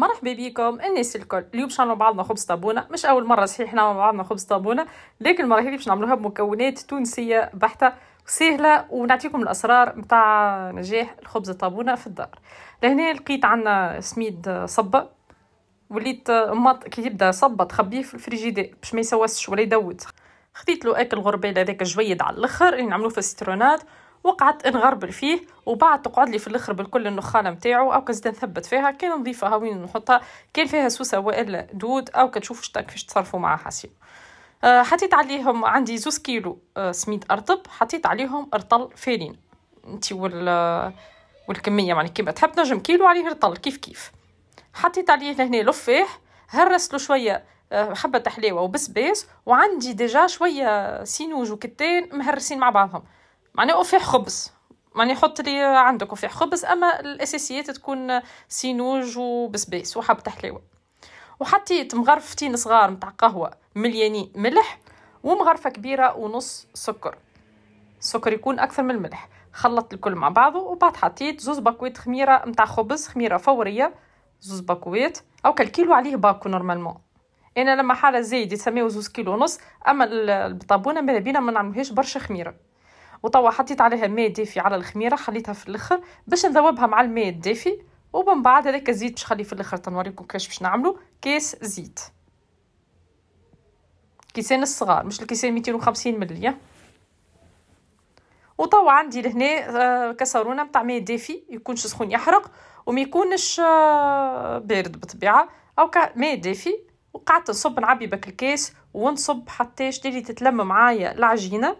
مرحبا بكم الناس الكل اليوم باش نعملوا بعضنا خبز طابونه مش اول مره صحيح نعملوا بعضنا خبز طابونه لكن المره هذه باش نعملوها بمكونات تونسيه بحته سهله ونعطيكم الاسرار نتاع نجاح الخبز الطابونه في الدار لهنا لقيت عندنا سميد صبه وليت مط كي يبدا صبه تخبيه في الفريجيدير باش ما يسوسش ولا يدود خديت له اكل غربال هذاك جويد على الاخر اللي نعملوه في السيترونات وقعت نغربل فيه وبعد تقعد لي في الاخر بالكل النخاله متاعو او كزيد نثبت فيها كان نضيفها وين نحطها كان فيها سوسه والا دود او كتشوفوا شتا كيفاش تصرفوا معها حسين أه حطيت عليهم عندي زوز كيلو أه سميد ارطب حطيت عليهم رطل فارين انتي وال آه، والكميه يعني كيما تحب نجم كيلو عليه رطل كيف كيف حطيت عليه لهنا لفاح هرسلو شويه آه، حبه حلاوه وبسباس وعندي ديجا شويه سينوج وكتان مهرسين مع بعضهم معناه وفيح خبز ماني حط لي عندك وفيح خبز اما الاساسيات تكون سينوج وبسباس وحبه حلاوه وحطيت مغرفتين صغار متاع قهوه مليانين ملح ومغرفه كبيره ونص سكر السكر يكون اكثر من الملح خلطت الكل مع بعضه وبعد حطيت زوز باكويت خميره متاع خبز خميره فوريه زوز باكويت او كالكيلو عليه باكو نورمالمون انا لما حاله زايد يسميه زوز كيلو ونص اما البطابونه ماذا بينا ما نعملوهاش برشا خميره وتوا حطيت عليها ماء دافي على الخميره خليتها في الاخر باش نذوبها مع الماء الدافي ومن بعد هذاك الزيت باش نخليه في الاخر تنوريكم كيفاش باش نعملو كاس زيت كيسان الصغار مش الكيسان 250 ملي وتوا عندي لهنا آه، كسرونه نتاع ماء دافي يكونش سخون يحرق وما يكونش آه، بارد بالطبيعه او ماء دافي وقعدت نصب نعبي بك الكاس ونصب حتى تتلم معايا العجينه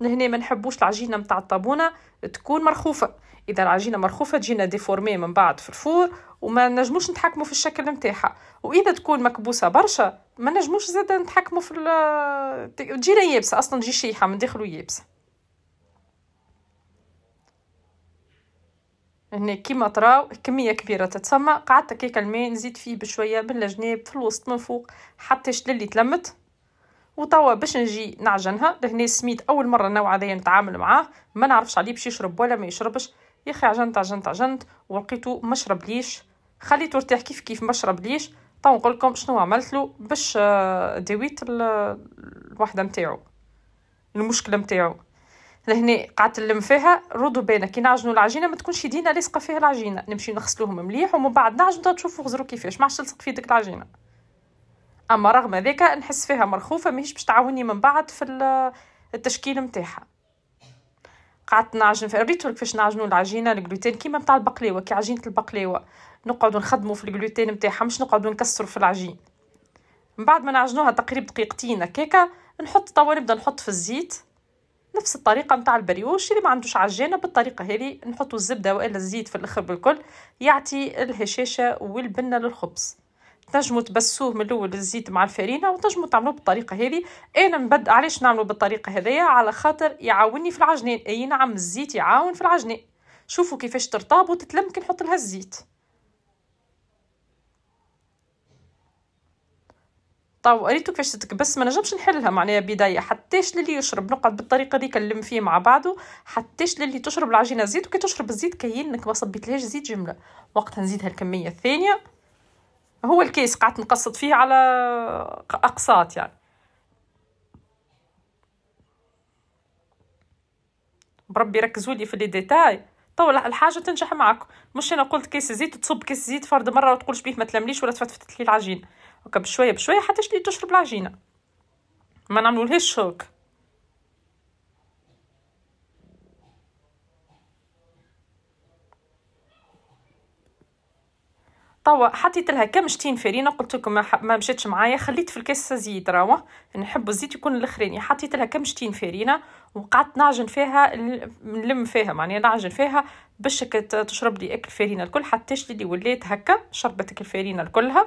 لهنا ما نحبوش العجينه نتاع الطابونه تكون مرخوفه اذا العجينه مرخوفه تجينا ديفورمي من بعد في الفور وما نجموش نتحكموا في الشكل نتاعها واذا تكون مكبوسه برشا ما نجموش زاد نتحكموا في تجينا يابسه اصلا تجي شيحه من داخل يابسه هنا كيما تراو كميه كبيره تتسمى قعدت كيك الماء نزيد فيه بشويه من الجناب في الوسط من فوق حتى شللي تلمت وتوا باش نجي نعجنها لهنا سميت اول مره النوع هذايا نتعامل معاه ما نعرفش عليه باش يشرب ولا ما يشربش يا اخي عجنت عجنت عجنت ولقيتو ما شربليش خليته ارتاح كيف كيف ما شربليش تو نقول لكم شنو عملت له باش آه، دويت الوحده نتاعو المشكله نتاعو لهنا قعدت نلم فيها ردوا بينا كي نعجنوا العجينه ما تكونش يدينا لاصقه فيها العجينه نمشي نغسلوهم مليح ومن بعد نعجنوا تشوفوا غزرو كيفاش ما عادش تلصق في ديك العجينه اما رغم ذلك نحس فيها مرخوفه ماهيش باش تعاوني من بعد في التشكيل نتاعها قعدت نعجن ريتو كيفاش نعجنوا العجينه الجلوتين كيما نتاع البقلاوه كي عجينه البقلاوه نقعدوا نخدموا في الجلوتين نتاعها مش نقعدوا نكسروا في العجين من بعد ما نعجنوها تقريبا دقيقتين هكاكا نحط توا نبدا نحط في الزيت نفس الطريقه نتاع البريوش اللي ما عندوش عجانه بالطريقه هذه نحطوا الزبده والا الزيت في الاخر بالكل يعطي الهشاشه والبنه للخبز تنجموا تبسوه من الاول الزيت مع الفرينه وتنجموا تعملوه بالطريقه هذه انا نبدا علاش نعملو بالطريقه هذيا على خاطر يعاوني في العجنان اي نعم الزيت يعاون في العجنان شوفوا كيفاش ترطاب وتتلم كي نحط لها الزيت طاو ريتو كيفاش تتكبس ما نجمش نحلها معناها بدايه حتىش للي يشرب نقعد بالطريقه هذيك نلم فيه مع بعضه حتىش للي تشرب العجينه زيت وكي تشرب الزيت كاين انك ما صبيتلهاش زيت جمله وقتها نزيدها الكميه الثانيه هو الكيس قعدت نقصد فيه على اقساط يعني بربي ركزوا لي في لي ديتاي تو الحاجه تنجح معك مش انا قلت كيس زيت تصب كيس زيت فرد مره وتقولش بيه ما تلمليش ولا تفتفتت لي العجين هكا بشويه بشويه حتى تشري تشرب العجينه ما نعملولهاش هكا توا حطيت لها كم شتين فرينه قلت لكم ما مشاتش معايا خليت في الكاسه زيت راهو نحب الزيت يكون الاخراني حطيت لها كم شتين فرينه وقعدت نعجن فيها نلم فيها معناها نعجن فيها باش تشرب لي اكل فرينه الكل حتى لي ولات هكا شربت الفرينه الكلها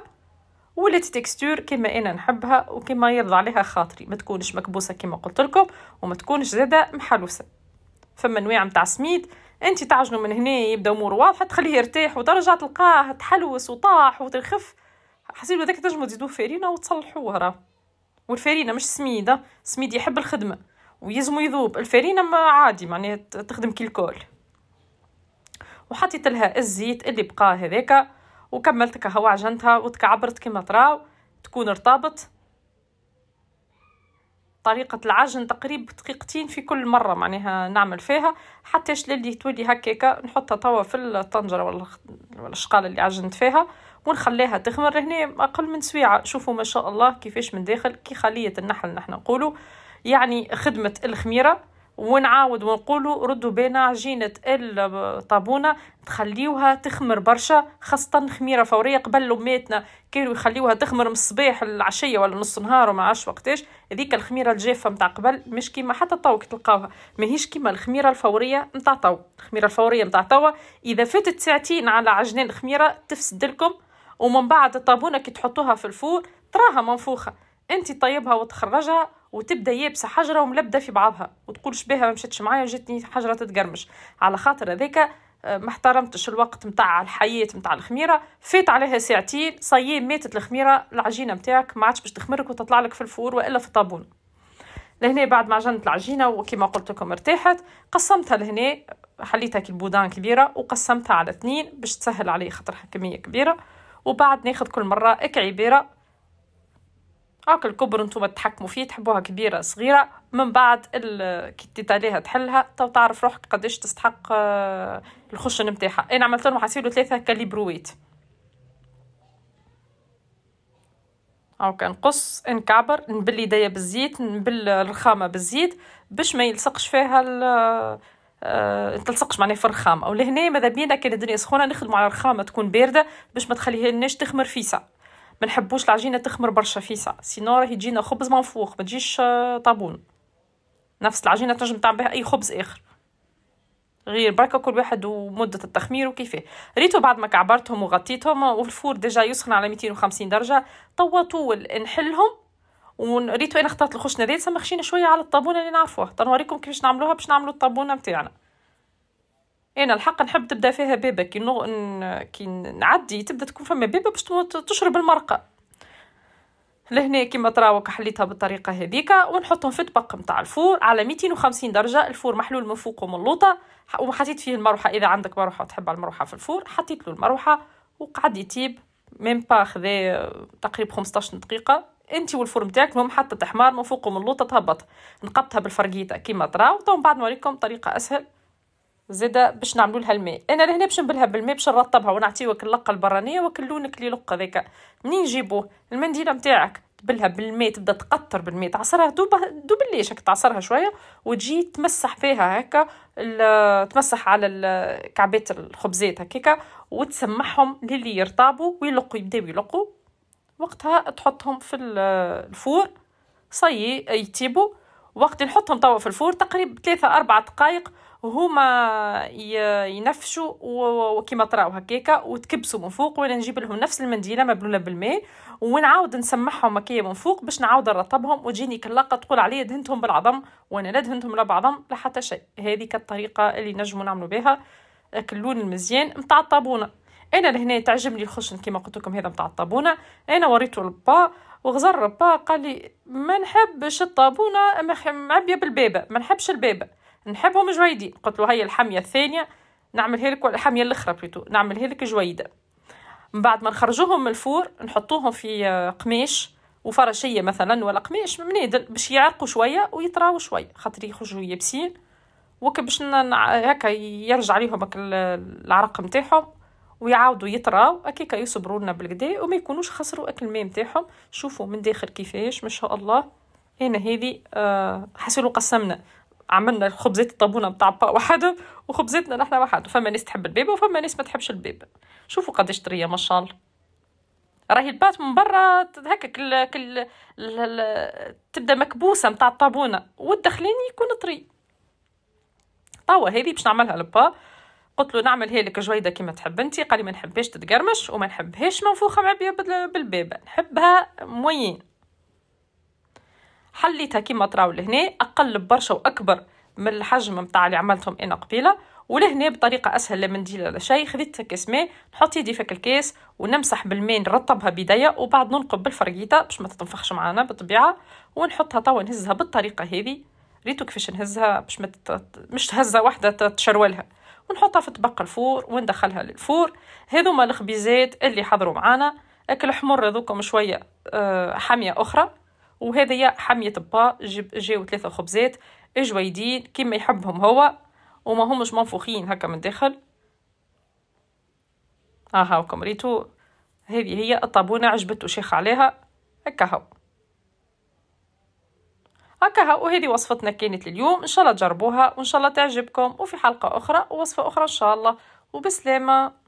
ولات تكستور كما انا نحبها وكما يرضى عليها خاطري ما تكونش مكبوسه كما قلت لكم وما تكونش زاده محلوسه فما انواع نتاع سميد انت تعجنوا من هنا يبدا امور واضحه تخليه يرتاح وترجع تلقاه تحلوس وطاح وتخف حسيلو هذاك تنجمو تزيدوه فرينه وتصلحوه راه والفرينه مش سميده سميد يحب الخدمه ويزمو يذوب الفرينه ما عادي معناها تخدم كي الكل وحطيت لها الزيت اللي بقى هذاك وكملت هو عجنتها وتكعبرت كما تراو تكون ارتبط طريقة العجن تقريبا دقيقتين في كل مرة معناها نعمل فيها حتى اللي تولي هكاكا نحطها توا في الطنجرة ولا الشقالة اللي عجنت فيها ونخليها تخمر هنا أقل من سويعة شوفوا ما شاء الله كيفاش من داخل كي خلية النحل نحن نقوله يعني خدمة الخميرة ونعاود ونقولوا ردوا بينا عجينه الطابونه تخليوها تخمر برشا خاصه خميره فوريه قبل ماتنا كانوا يخليوها تخمر من الصباح العشية ولا نص نهار وما عادش وقتاش هذيك الخميره الجافه متاع قبل مش كيما حتى تو تلقاوها ماهيش كيما الخميره الفوريه متاع تو الخميره الفوريه متاع توا اذا فاتت ساعتين على عجنان خميرة تفسد لكم ومن بعد الطابونه كي تحطوها في الفور تراها منفوخه انت طيبها وتخرجها وتبدا يابسه حجره وملبده في بعضها وتقول شبيها ما مشتش معايا جاتني حجره تتقرمش على خاطر هذاك آه، ما احترمتش الوقت نتاع الحياه نتاع الخميره فات عليها ساعتين صيام ماتت الخميره العجينه نتاعك ما عادش باش تخمرك وتطلع لك في الفور والا في الطابون لهنا بعد ما عجنت العجينه وكما قلت لكم ارتاحت قسمتها لهنا حليتها كالبودان كبيره وقسمتها على اثنين باش تسهل عليه خاطر كميه كبيره وبعد ناخذ كل مره كعبيره هاك الكبر نتوما تحكموا فيه تحبوها كبيره صغيره من بعد كي تتاليها تحلها تو تعرف روحك قداش تستحق آه، الخشن نتاعها انا عملت لهم حسيلو ثلاثه كاليبرويت هاكا نقص نكعبر نبل يديا بالزيت نبل الرخامه بالزيت باش ما يلصقش فيها ال آه، تلصقش معناها في الرخام او لهنا ماذا بينا كان الدنيا سخونه نخدموا على الرخامه تكون بارده باش ما تخليهاش تخمر فيسا ما نحبوش العجينه تخمر برشا فيسا سينو راه يجينا خبز منفوخ ما تجيش آه، طابون نفس العجينه تنجم تعمل بها اي خبز اخر غير بركه كل واحد ومده التخمير وكيفاه ريتو بعد ما كعبرتهم وغطيتهم والفور ديجا يسخن على 250 درجه توا طول نحلهم وريتو انا اخترت الخشنه ذات سمخشينا شويه على الطابونه اللي نعرفوها تنوريكم كيفاش نعملوها باش نعملو الطابونه نتاعنا إيه، انا الحق نحب تبدا فيها بيبا كي نغ... كي نعدي تبدا تكون فما بيبا باش تشرب المرقه لهنا كيما تراوك حليتها بالطريقه هذيك ونحطهم في طبق نتاع الفور على 250 درجه الفور محلول من فوق ومن اللوطه وحطيت فيه المروحه اذا عندك مروحه وتحب على المروحه في الفور حطيت له المروحه وقعد يطيب ميم با خذا آه، تقريبا 15 دقيقه انت والفور نتاعك المهم حطت حمار من فوق ومن اللوطه تهبط نقبتها بالفرقيطه كيما تراو تو بعد نوريكم طريقه اسهل زيدا باش نعملو لها الماء انا لهنا باش نبلها بالماء باش نرطبها ونعطيوك اللقه البرانيه وكلونك لي لقه ذاك منين نجيبوه المنديله نتاعك تبلها بالماء تبدا تقطر بالماء تعصرها دوب دوب الليش هكا تعصرها شويه وتجي تمسح فيها هكا تمسح على كعبات الخبزات هكاكا وتسمحهم للي يرطابوا ويلقوا يبداو يلقوا وقتها تحطهم في الفور صي يطيبوا وقت نحطهم توا في الفور تقريبا ثلاثة أربعة دقائق هما ينفشوا وكيما طراو هكاكا وتكبسوا من فوق وانا نجيب لهم نفس المنديله مبلوله بالماء ونعاود نسمحهم هكايا من فوق باش نعاود نرطبهم وتجيني كلاقه تقول عليا دهنتهم بالعظم وانا لا دهنتهم لا بعظم لا حتى شيء هذه الطريقه اللي نجموا نعملوا بها اللون المزيان نتاع الطابونه انا لهنا تعجبني الخشن كيما قلت لكم هذا نتاع الطابونه انا وريته لبا وغزر با قال لي ما نحبش الطابونه معبيه بالبيبه ما نحبش البيبه نحبهم جويدين قلت له هيا الحميه الثانيه نعمل هيك الحميه الاخرى بلوتو نعمل هيك جويده من بعد ما نخرجوهم من الفور نحطوهم في قماش وفرشيه مثلا ولا قماش منادل باش يعرقوا شويه ويطراو شويه خاطر يخرجوا يابسين وك باش هكا يرجع عليهم العرق نتاعهم ويعاودوا يطراو هكاك يصبروا لنا بالكدا وما يكونوش خسروا اكل الماء نتاعهم شوفوا من داخل كيفاش ما شاء الله انا هذه آه قسمنا عملنا خبزات الطابونه بتاع با وحده وخبزاتنا نحن وحده فما ناس تحب البيبه وفما ناس ما تحبش البيبه شوفوا قداش طريه ما شاء الله راهي البات من برا هكا كل كل تبدا مكبوسه نتاع الطابونه والدخلاني يكون طري توا هذه باش نعملها لبا قلت له نعمل هيك جويده كيما تحب انت قال لي ما نحبهاش تتقرمش وما نحبهاش منفوخه مع بالبيبه نحبها موين حليتها كيما تراو لهنا اقل برشا واكبر من الحجم نتاع اللي عملتهم انا قبيله ولهنا بطريقه اسهل لا منديل ولا شيء خذيت كاس ماء نحط يدي في الكاس ونمسح بالماء نرطبها بيديا وبعد ننقب بالفرقيطه باش ما تتنفخش معانا بالطبيعه ونحطها توا نهزها بالطريقه هذه ريتو كيفاش نهزها باش ما تت... مش تهزها وحده تشرولها ونحطها في طبق الفور وندخلها للفور هذوما الخبيزات اللي حضروا معانا اكل حمر ذوكم شويه آه، حاميه اخرى يا حمية با جاو ثلاثة خبزات جويدين كما يحبهم هو وما همش منفوخين هكا من الداخل ها آه هاكم ريتو هذه هي الطابونة عجبتو شيخ عليها هكا هاو هكا هاو وهذه وصفتنا كانت لليوم ان شاء الله تجربوها وان شاء الله تعجبكم وفي حلقة اخرى ووصفة اخرى ان شاء الله وبسلامة